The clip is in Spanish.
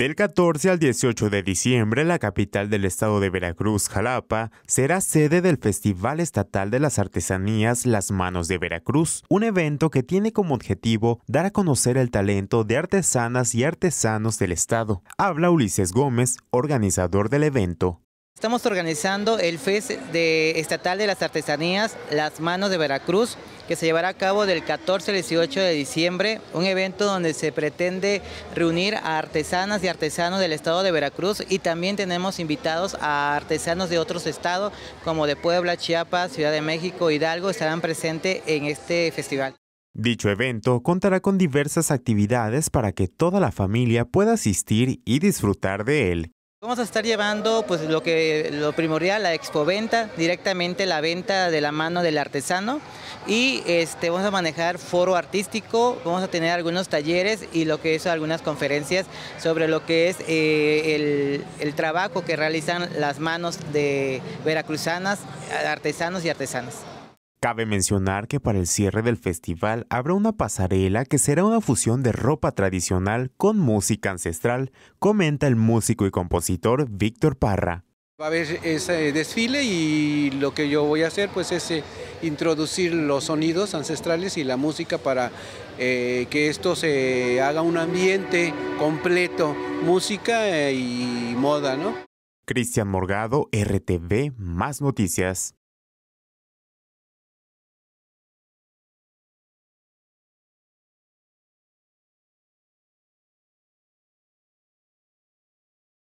Del 14 al 18 de diciembre, la capital del estado de Veracruz, Jalapa, será sede del Festival Estatal de las Artesanías Las Manos de Veracruz, un evento que tiene como objetivo dar a conocer el talento de artesanas y artesanos del estado. Habla Ulises Gómez, organizador del evento. Estamos organizando el Fest de Estatal de las Artesanías Las Manos de Veracruz, que se llevará a cabo del 14 al 18 de diciembre, un evento donde se pretende reunir a artesanas y artesanos del estado de Veracruz y también tenemos invitados a artesanos de otros estados como de Puebla, Chiapas, Ciudad de México, Hidalgo, estarán presentes en este festival. Dicho evento contará con diversas actividades para que toda la familia pueda asistir y disfrutar de él. Vamos a estar llevando pues lo que lo primordial, la expoventa, directamente la venta de la mano del artesano y este vamos a manejar foro artístico, vamos a tener algunos talleres y lo que es algunas conferencias sobre lo que es eh, el, el trabajo que realizan las manos de veracruzanas, artesanos y artesanas. Cabe mencionar que para el cierre del festival habrá una pasarela que será una fusión de ropa tradicional con música ancestral, comenta el músico y compositor Víctor Parra. Va a haber ese desfile y lo que yo voy a hacer pues es eh, introducir los sonidos ancestrales y la música para eh, que esto se haga un ambiente completo, música eh, y moda, ¿no? Cristian Morgado, RTV, más noticias.